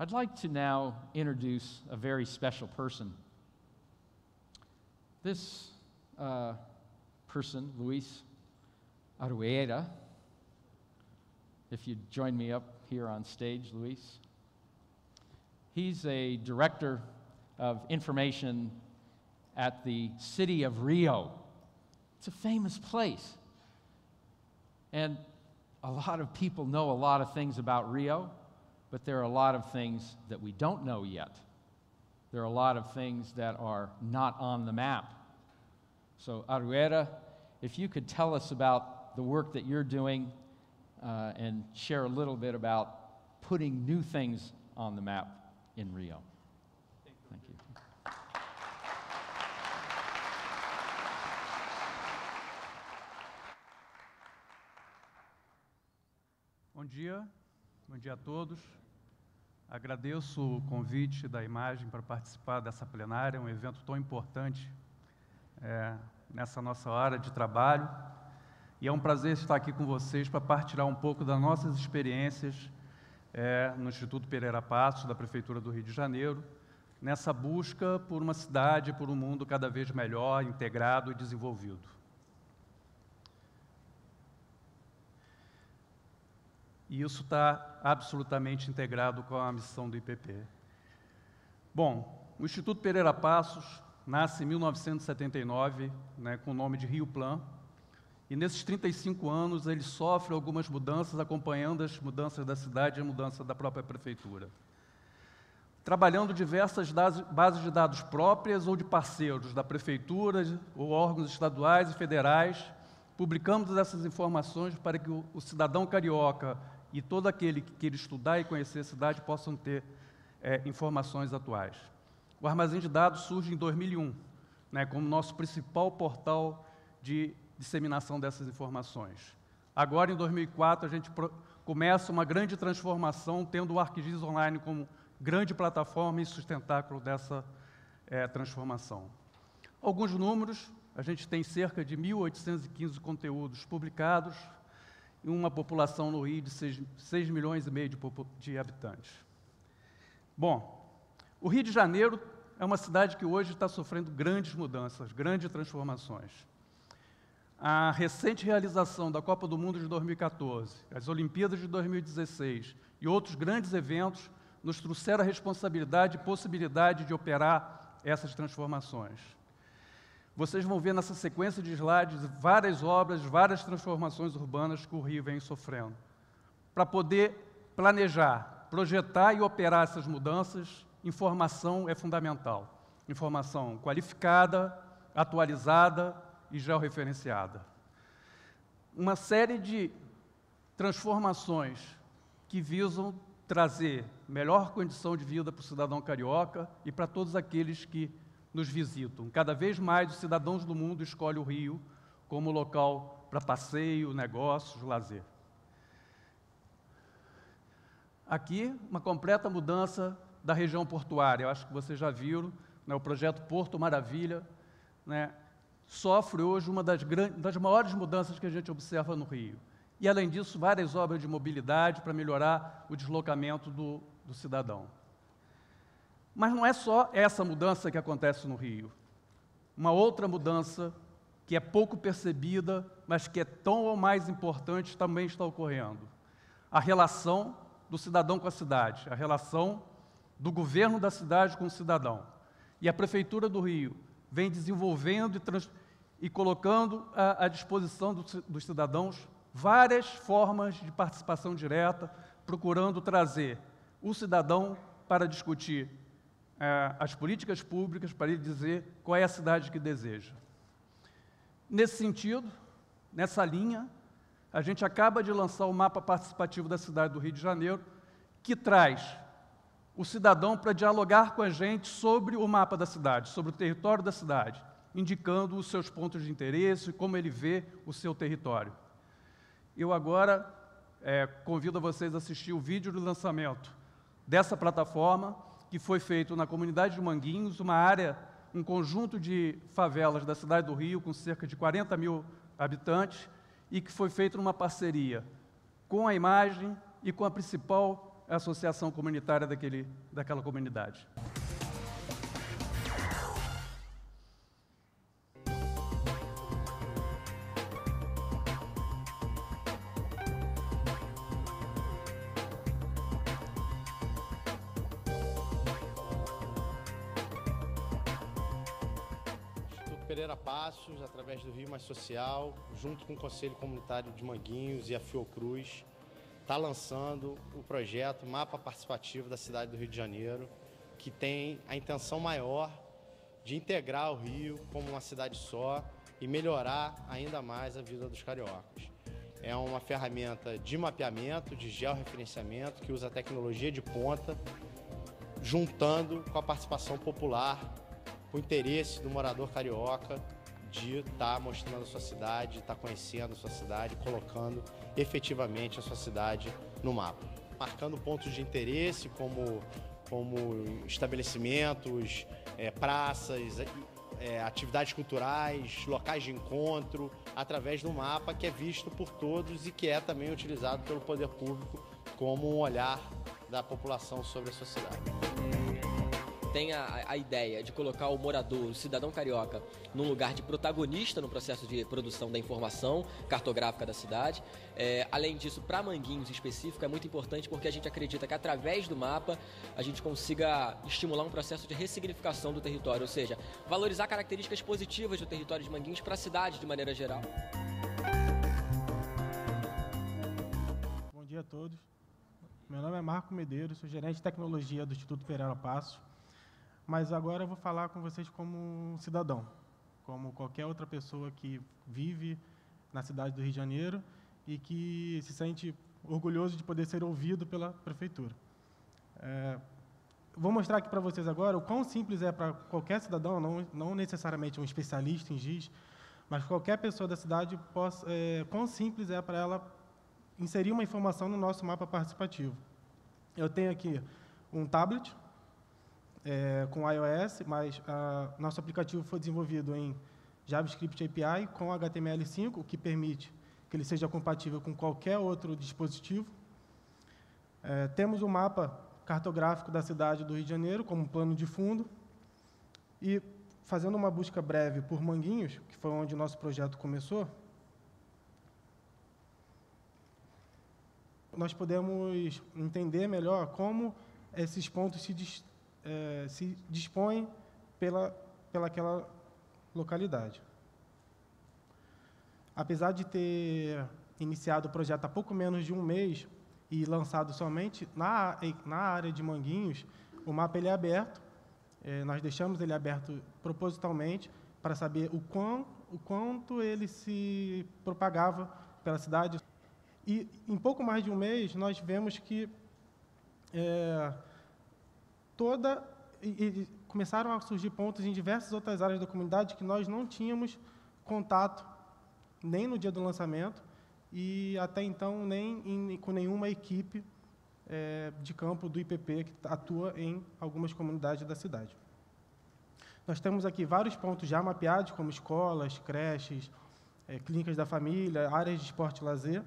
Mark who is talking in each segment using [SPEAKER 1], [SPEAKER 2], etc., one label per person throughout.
[SPEAKER 1] I'd like to now introduce a very special person. This uh, person, Luis Arueda, if you join me up here on stage, Luis, he's a director of information at the city of Rio. It's a famous place. And a lot of people know a lot of things about Rio but there are a lot of things that we don't know yet. There are a lot of things that are not on the map. So, Aruera, if you could tell us about the work that you're doing uh, and share a little bit about putting new things on the map in Rio. Thank you. Bom dia, bom dia a todos. Agradeço o convite da imagem para participar dessa plenária, um evento tão importante é, nessa nossa hora de trabalho. E é um prazer estar aqui com vocês para partilhar um pouco das nossas experiências é, no Instituto Pereira Passos, da Prefeitura do Rio de Janeiro, nessa busca por uma cidade, por um mundo cada vez melhor, integrado e desenvolvido. E isso está absolutamente integrado com a missão do IPP. Bom, o Instituto Pereira Passos nasce em 1979, né, com o nome de Rio Plan, e nesses 35 anos ele sofre algumas mudanças, acompanhando as mudanças da cidade e a mudança da própria prefeitura. Trabalhando diversas bases de dados próprias ou de parceiros da prefeitura ou órgãos estaduais e federais, publicamos essas informações para que o cidadão carioca e todo aquele que queira estudar e conhecer a cidade possam ter é, informações atuais. O armazém de dados surge em 2001, né, como nosso principal portal de disseminação dessas informações. Agora, em 2004, a gente começa uma grande transformação, tendo o ArcGIS Online como grande plataforma e sustentáculo dessa é, transformação. Alguns números, a gente tem cerca de 1.815 conteúdos publicados, e uma população no Rio de 6, milhões e meio de, de habitantes. Bom, o Rio de Janeiro é uma cidade que hoje está sofrendo grandes mudanças, grandes transformações. A recente realização da Copa do Mundo de 2014, as Olimpíadas de 2016 e outros grandes eventos nos trouxeram a responsabilidade e possibilidade de operar essas transformações. Vocês vão ver nessa sequência de slides várias obras, várias transformações urbanas que o Rio vem sofrendo. Para poder planejar, projetar e operar essas mudanças, informação é fundamental. Informação qualificada, atualizada e georreferenciada. Uma série de transformações que visam trazer melhor condição de vida para o cidadão carioca e para todos aqueles que nos visitam. Cada vez mais os cidadãos do mundo escolhem o Rio como local para passeio, negócios, lazer. Aqui, uma completa mudança da região portuária. Eu acho que vocês já viram, né, o projeto Porto Maravilha né, sofre hoje uma das, grandes, das maiores mudanças que a gente observa no Rio. E, além disso, várias obras de mobilidade para melhorar o deslocamento do, do cidadão. Mas não é só essa mudança que acontece no Rio. Uma outra mudança que é pouco percebida, mas que é tão ou mais importante, também está ocorrendo. A relação do cidadão com a cidade, a relação do governo da cidade com o cidadão. E a Prefeitura do Rio vem desenvolvendo e, trans... e colocando à, à disposição do, dos cidadãos várias formas de participação direta, procurando trazer o cidadão para discutir é, as políticas públicas para ele dizer qual é a cidade que deseja. Nesse sentido, nessa linha, a gente acaba de lançar o mapa participativo da cidade do Rio de Janeiro, que traz o cidadão para dialogar com a gente sobre o mapa da cidade, sobre o território da cidade, indicando os seus pontos de interesse, como ele vê o seu território. Eu agora é, convido a vocês a assistir o vídeo do lançamento dessa plataforma, que foi feito na comunidade de Manguinhos, uma área, um conjunto de favelas da cidade do Rio, com cerca de 40 mil habitantes, e que foi feito numa parceria com a imagem e com a principal associação comunitária daquele, daquela comunidade.
[SPEAKER 2] Pereira Passos, através do Rio Mais Social, junto com o Conselho Comunitário de Manguinhos e a Fiocruz, está lançando o projeto Mapa Participativo da Cidade do Rio de Janeiro, que tem a intenção maior de integrar o Rio como uma cidade só e melhorar ainda mais a vida dos cariocas. É uma ferramenta de mapeamento, de georreferenciamento, que usa tecnologia de ponta, juntando com a participação popular o interesse do morador carioca de estar tá mostrando a sua cidade, estar tá conhecendo a sua cidade, colocando efetivamente a sua cidade no mapa. Marcando pontos de interesse como, como estabelecimentos, é, praças, é, é, atividades culturais, locais de encontro, através do mapa que é visto por todos e que é também utilizado pelo poder público como um olhar da população sobre a sua cidade tem a, a ideia de colocar o morador, o cidadão carioca, num lugar de protagonista no processo de produção da informação cartográfica da cidade. É, além disso, para Manguinhos específico, é muito importante porque a gente acredita que através do mapa a gente consiga estimular um processo de ressignificação do território, ou seja, valorizar características positivas do território de Manguinhos para a cidade de maneira geral.
[SPEAKER 3] Bom dia a todos. Meu nome é Marco Medeiros, sou gerente de tecnologia do Instituto Ferreira Passo mas agora eu vou falar com vocês como um cidadão, como qualquer outra pessoa que vive na cidade do Rio de Janeiro e que se sente orgulhoso de poder ser ouvido pela prefeitura. É, vou mostrar aqui para vocês agora o quão simples é para qualquer cidadão, não, não necessariamente um especialista em giz, mas qualquer pessoa da cidade, possa, é, quão simples é para ela inserir uma informação no nosso mapa participativo. Eu tenho aqui um tablet, é, com iOS, mas a, ah, nosso aplicativo foi desenvolvido em JavaScript API com HTML5, o que permite que ele seja compatível com qualquer outro dispositivo. É, temos o um mapa cartográfico da cidade do Rio de Janeiro como plano de fundo. E, fazendo uma busca breve por Manguinhos, que foi onde o nosso projeto começou, nós podemos entender melhor como esses pontos se, é, se dispõe pela, pela aquela localidade. Apesar de ter iniciado o projeto há pouco menos de um mês e lançado somente na, na área de Manguinhos, o mapa ele é aberto, é, nós deixamos ele aberto propositalmente para saber o, quão, o quanto ele se propagava pela cidade. E em pouco mais de um mês, nós vemos que é, toda e, e começaram a surgir pontos em diversas outras áreas da comunidade que nós não tínhamos contato nem no dia do lançamento e até então nem em, com nenhuma equipe é, de campo do IPP que atua em algumas comunidades da cidade. Nós temos aqui vários pontos já mapeados, como escolas, creches, é, clínicas da família, áreas de esporte e lazer.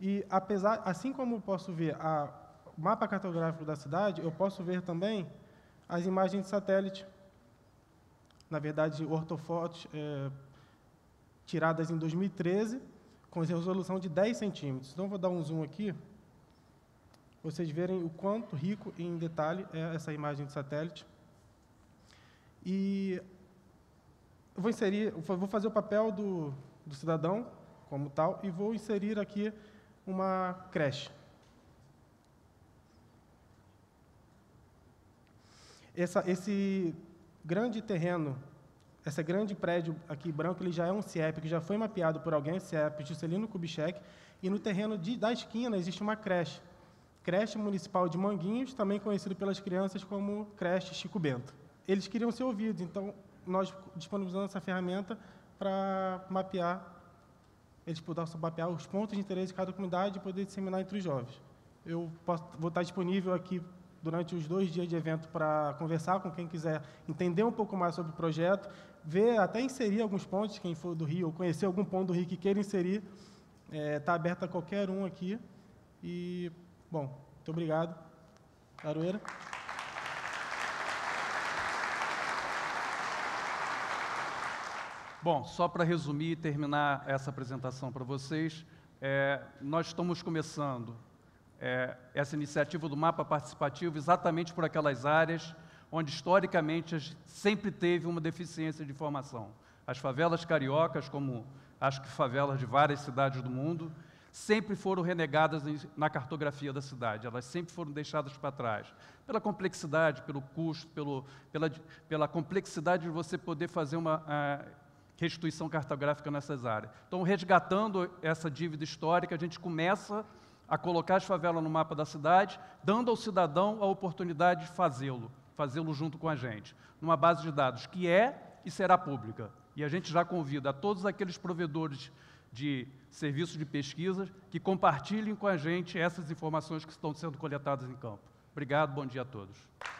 [SPEAKER 3] E apesar, assim como posso ver a mapa cartográfico da cidade, eu posso ver também as imagens de satélite. Na verdade, ortofotos é, tiradas em 2013, com resolução de 10 centímetros. Então, vou dar um zoom aqui, vocês verem o quanto rico em detalhe é essa imagem de satélite. E vou inserir, vou fazer o papel do, do cidadão como tal e vou inserir aqui uma creche. essa, esse grande terreno, esse grande prédio aqui branco, ele já é um CIEP, que já foi mapeado por alguém, CIEP Juscelino Kubitschek, e no terreno de, da esquina existe uma creche, creche municipal de Manguinhos, também conhecido pelas crianças como creche Chico Bento. Eles queriam ser ouvidos, então nós disponibilizamos essa ferramenta para mapear, eles pudessem mapear os pontos de interesse de cada comunidade e poder disseminar entre os jovens. Eu posso, vou estar disponível aqui durante os dois dias de evento para conversar com quem quiser entender um pouco mais sobre o projeto, ver, até inserir alguns pontos, quem for do Rio, ou conhecer algum ponto do Rio que queira inserir, está é, tá aberta a qualquer um aqui. E, bom, muito obrigado. Aroeira.
[SPEAKER 1] Bom, só para resumir e terminar essa apresentação para vocês, é, nós estamos começando é, essa iniciativa do mapa participativo exatamente por aquelas áreas onde historicamente sempre teve uma deficiência de informação. As favelas cariocas, como acho que favelas de várias cidades do mundo, sempre foram renegadas na cartografia da cidade, elas sempre foram deixadas para trás, pela complexidade, pelo custo, pelo, pela, pela complexidade de você poder fazer uma ah, restituição cartográfica nessas áreas. Então, resgatando essa dívida histórica, a gente começa a colocar as favelas no mapa da cidade, dando ao cidadão a oportunidade de fazê-lo, fazê-lo junto com a gente, numa base de dados que é e será pública. E a gente já convida a todos aqueles provedores de serviços de pesquisa que compartilhem com a gente essas informações que estão sendo coletadas em campo. Obrigado, bom dia a todos.